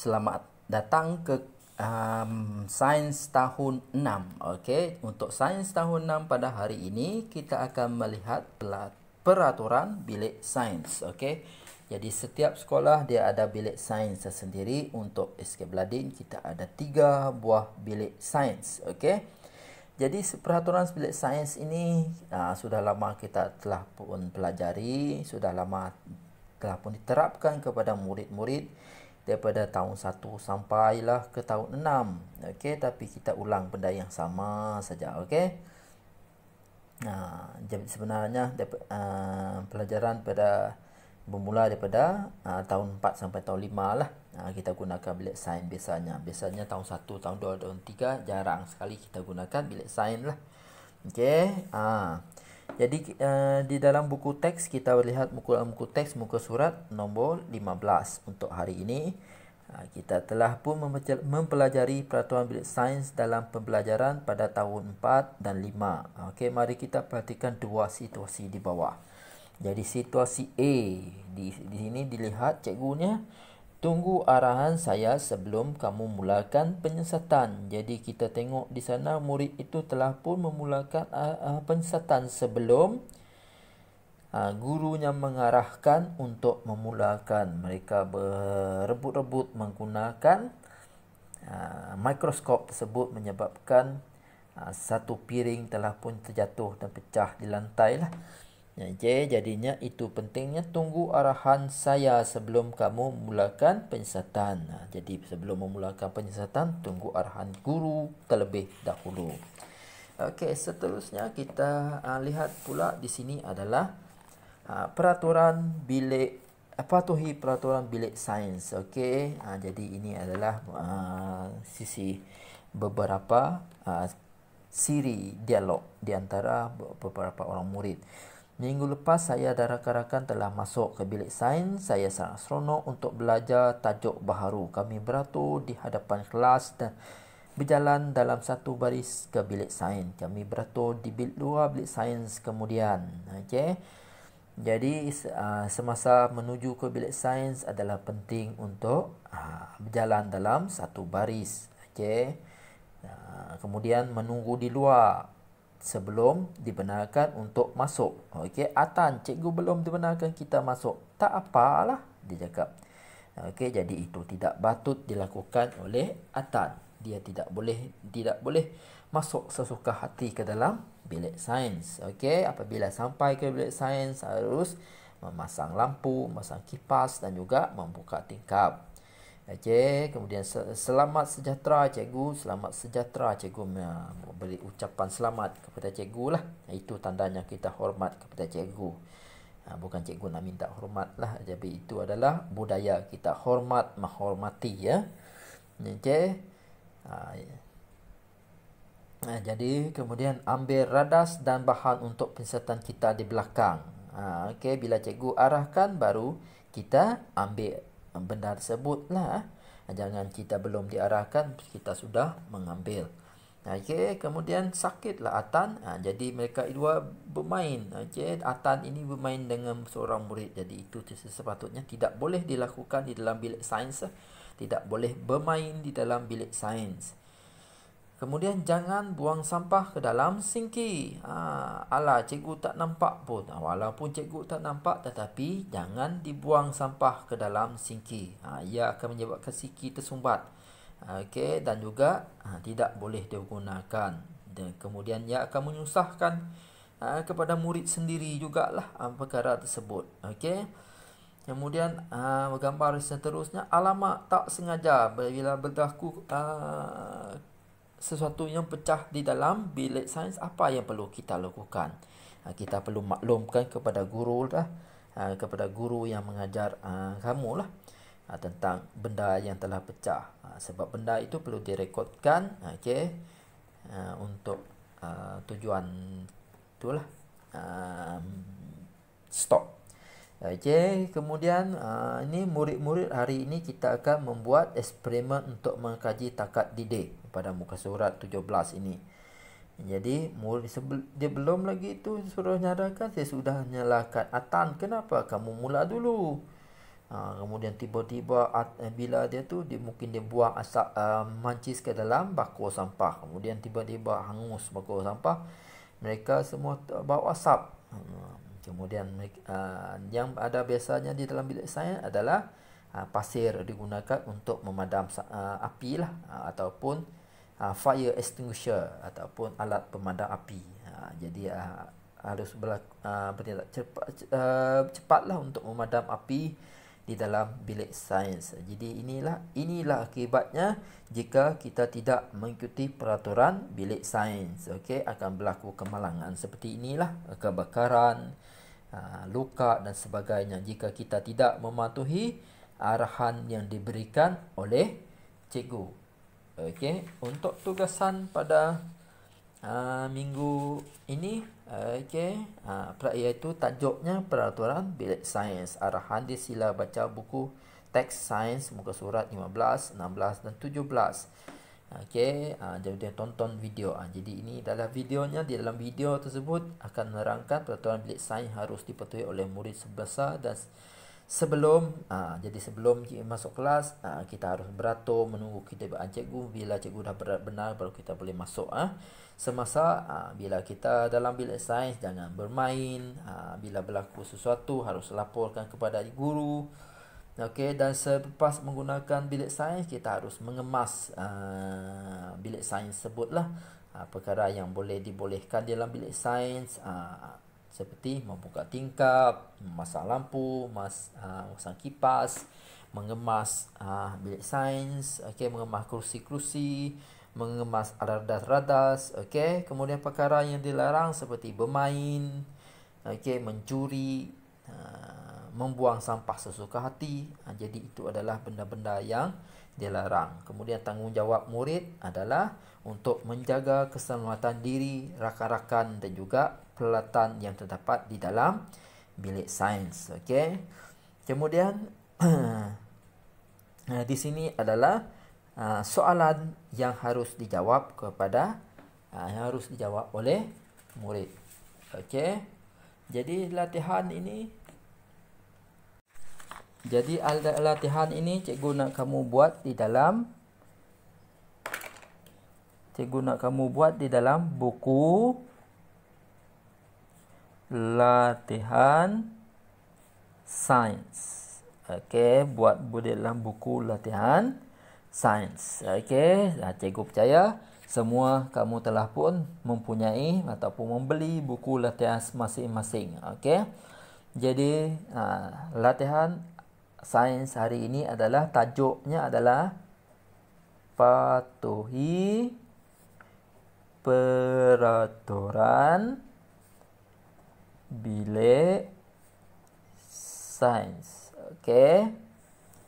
selamat datang ke um, sains tahun 6. Okay, untuk sains tahun 6 pada hari ini kita akan melihat peraturan bilik sains. Okay, Jadi setiap sekolah dia ada bilik sains tersendiri. Untuk SK Bladin kita ada tiga buah bilik sains. Okey. Jadi peraturan bilik sains ini uh, sudah lama kita telah pun pelajari, sudah lama telah pun diterapkan kepada murid-murid daripada tahun 1 sampailah ke tahun 6 okey tapi kita ulang benda yang sama saja okey nah ha, sebenarnya uh, pelajaran pada bermula daripada uh, tahun 4 sampai tahun 5 lah uh, kita gunakan bilik sign biasanya biasanya tahun 1 tahun 2 tahun 3 jarang sekali kita gunakan bilik sign lah okey ah uh. Jadi uh, di dalam buku teks kita berlihat muka dalam buku teks muka surat nombor 15 untuk hari ini. Uh, kita telah pun mempelajari peraturan bilik sains dalam pembelajaran pada tahun 4 dan 5. Ah, okey, mari kita perhatikan dua situasi di bawah. Jadi situasi A di, di sini dilihat cikgunya Tunggu arahan saya sebelum kamu mulakan penyesatan. Jadi kita tengok di sana murid itu telah pun memulakan uh, uh, penyesatan sebelum uh, gurunya mengarahkan untuk memulakan. Mereka berebut-rebut menggunakan uh, mikroskop tersebut menyebabkan uh, satu piring telah pun terjatuh dan pecah di lantai lah. Ya, jadinya itu pentingnya tunggu arahan saya sebelum kamu mulakan penyesatan. Ha, jadi sebelum memulakan penyesatan tunggu arahan guru terlebih dahulu. Okey, seterusnya kita ha, lihat pula di sini adalah ha, peraturan bilik patuhi peraturan bilik sains. Okey, ha, jadi ini adalah ha, sisi beberapa ha, siri dialog di antara beberapa orang murid. Minggu lepas saya dan rakan-rakan telah masuk ke bilik sains saya sangat astronot untuk belajar tajuk baharu. Kami beratur di hadapan kelas dan berjalan dalam satu baris ke bilik sains. Kami beratur di bilik luar bilik sains kemudian. Okey. Jadi semasa menuju ke bilik sains adalah penting untuk berjalan dalam satu baris. Okey. Kemudian menunggu di luar sebelum dibenarkan untuk masuk. Okey, Atan, cikgu belum dibenarkan kita masuk. Tak apalah, dia cakap. Okey, jadi itu tidak batut dilakukan oleh Atan. Dia tidak boleh tidak boleh masuk sesuka hati ke dalam bilik sains. Okey, apabila sampai ke bilik sains harus memasang lampu, memasang kipas dan juga membuka tingkap. Okey, kemudian selamat sejahtera cikgu, selamat sejahtera cikgu beri ucapan selamat kepada cikgu lah. Itu tandanya kita hormat kepada cikgu. Ha, bukan cikgu nak minta hormat lah, Jadi itu adalah budaya kita hormat menghormati ya. Nah ha, ha, jadi kemudian ambil radas dan bahan untuk pencetan kita di belakang. Ha, okey, bila cikgu arahkan baru kita ambil benda tersebut lah. Eh. Jangan kita belum diarahkan, kita sudah mengambil. Okay kemudian sakitlah Atan. jadi mereka dua bermain. Okay Atan ini bermain dengan seorang murid. Jadi itu sepatutnya tidak boleh dilakukan di dalam bilik sains. Eh. Tidak boleh bermain di dalam bilik sains. Kemudian jangan buang sampah ke dalam sinki. Ha, ala cikgu tak nampak pun. Ha, walaupun cikgu tak nampak tetapi jangan dibuang sampah ke dalam sinki. Ha, ia akan menyebabkan sinki tersumbat. Ha, okey dan juga ha, tidak boleh digunakan. Dan kemudian ia akan menyusahkan ha, kepada murid sendiri jugalah ha, perkara tersebut. Okey. Kemudian uh, gambar seterusnya Alamak tak sengaja bila berlaku sesuatu yang pecah di dalam bilik sains apa yang perlu kita lakukan ha, kita perlu maklumkan kepada guru lah ha, kepada guru yang mengajar ha, kamu lah ha, tentang benda yang telah pecah ha, sebab benda itu perlu direkodkan okay ha, untuk ha, tujuan itulah ha, stop Okey, kemudian uh, ini murid-murid hari ini kita akan membuat eksperimen untuk mengkaji takat didik pada muka surat 17 ini. Jadi murid dia belum lagi itu suruh nyarakan saya sudah nyalakan atan kenapa kamu mula dulu. Ha, kemudian tiba-tiba eh, bila dia tu dia mungkin dia buang asap uh, mancis ke dalam bakul sampah. Kemudian tiba-tiba hangus bakul sampah. Mereka semua bawa asap. Hmm, kemudian uh, yang ada biasanya di dalam bilik saya adalah Ah, pasir digunakan untuk memadam uh, api lah uh, ataupun uh, fire extinguisher ataupun alat pemadam api. Uh, jadi uh, harus berlaku, uh, bertindak cepat uh, cepatlah untuk memadam api di dalam bilik sains. Jadi inilah inilah akibatnya jika kita tidak mengikuti peraturan bilik sains. Okey akan berlaku kemalangan seperti inilah kebakaran, luka dan sebagainya jika kita tidak mematuhi arahan yang diberikan oleh cikgu. Okey, untuk tugasan pada uh, minggu ini okey, uh, ah, iaitu tajuknya peraturan bilik sains arahan di sila baca buku teks sains muka surat 15, 16 dan 17. Okey, uh, jadi dia tonton video. Uh, jadi ini adalah videonya di dalam video tersebut akan menerangkan peraturan bilik sains harus dipatuhi oleh murid sebesar dan sebelum uh, jadi sebelum cikgu masuk kelas uh, kita harus beratur menunggu kita dengan cikgu bila cikgu dah berat benar baru kita boleh masuk ah uh. semasa uh, bila kita dalam bilik sains jangan bermain uh, bila berlaku sesuatu harus laporkan kepada guru okey dan selepas menggunakan bilik sains kita harus mengemas uh, bilik sains sebutlah uh, perkara yang boleh dibolehkan dalam bilik sains uh, seperti membuka tingkap, memasang lampu, mas, uh, memasang kipas, mengemas uh, bilik sains, okay, mengemas kerusi-kerusi, mengemas radas-radas, okay. kemudian perkara yang dilarang seperti bermain, okay, mencuri, uh, membuang sampah sesuka hati. Uh, jadi itu adalah benda-benda yang dilarang. Kemudian tanggungjawab murid adalah untuk menjaga keselamatan diri, rakan-rakan dan juga peralatan yang terdapat di dalam bilik sains. Okey. Kemudian eh, di sini adalah eh, soalan yang harus dijawab kepada eh, yang harus dijawab oleh murid. Okey. Jadi latihan ini jadi latihan ini cikgu nak kamu buat di dalam cikgu nak kamu buat di dalam buku latihan sains. Okey, buat budi dalam buku latihan sains. Okey, ha, cikgu percaya semua kamu telah pun mempunyai ataupun membeli buku latihan masing-masing. Okey. Jadi, uh, latihan sains hari ini adalah tajuknya adalah patuhi peraturan bilik sains. Okey.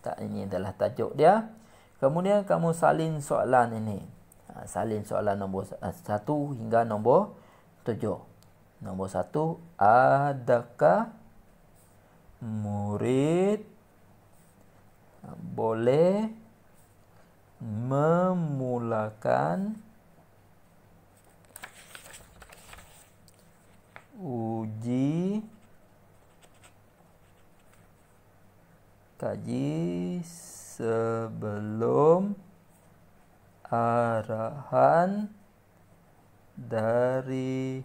Tak ini adalah tajuk dia. Kemudian kamu salin soalan ini. Ha, salin soalan nombor 1 eh, hingga nombor 7. Nombor 1 adakah murid eh, boleh memulakan uji kaji sebelum arahan dari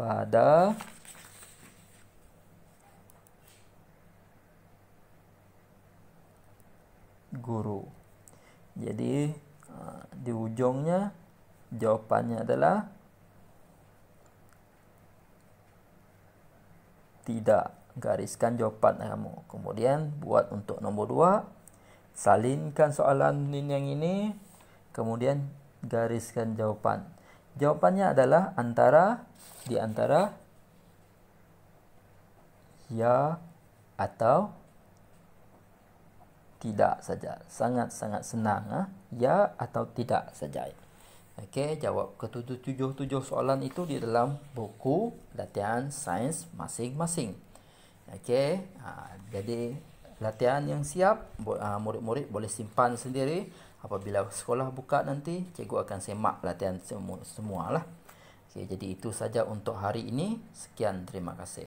pada guru. Jadi eh, di ujungnya jawabannya adalah tidak Gariskan jawapan kamu Kemudian buat untuk nombor dua Salinkan soalan ini yang ini Kemudian gariskan jawapan Jawapannya adalah antara Di antara Ya atau tidak saja Sangat-sangat senang ah. Ya atau tidak saja Ya Okey, jawab ketujuh-tujuh soalan itu di dalam buku latihan sains masing-masing. Okey, ha, jadi latihan yang siap, ha, murid-murid boleh simpan sendiri. Apabila sekolah buka nanti, cikgu akan semak latihan semu semualah. Okey, jadi itu saja untuk hari ini. Sekian, terima kasih.